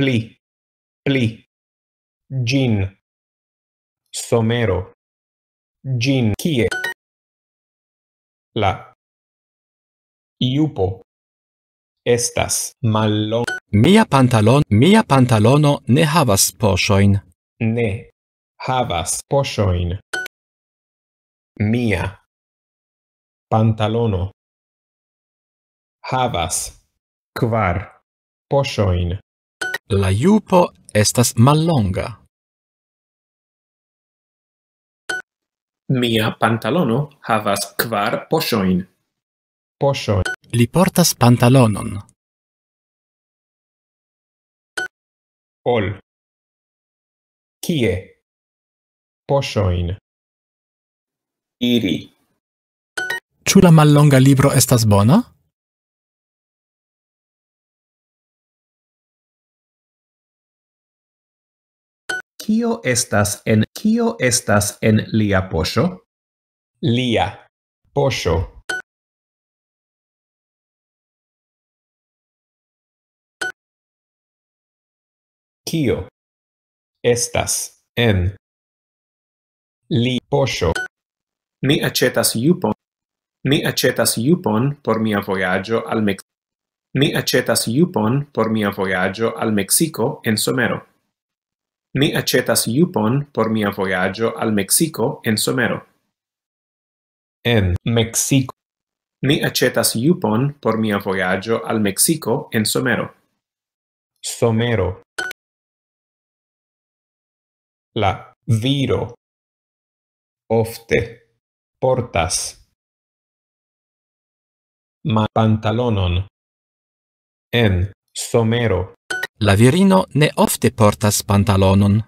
pli pli gin somero gin kie la iupo estas mallo mia pantalon mia pantalono ne havas poŝojn ne havas poŝojn mia pantalono havas kvar poŝojn La iupo estas mallonga. Mia pantalono havas kvar poŝojn. Poŝo. Li portas pantalonon. Ol. Kie? Poŝojn. Iri. Ĉu la mallonga libro estas bona? Kio estas en kio estas en lia poŝo? Lia poŝo. Kio estas en li poŝo? Mi aĉetas jupon. Mi aĉetas jupon por mia vojaĝo al Meksiko. Mi aĉetas jupon por mia vojaĝo al Meksiko en somero. Mi accetas iupon por mia voyaggio al Mexico en somero. En Mexico. Mi accetas iupon por mia voyaggio al Mexico en somero. Somero. La viro. Ofte. Portas. Ma pantalonon. En somero. La virino ne ofte portas pantalonon.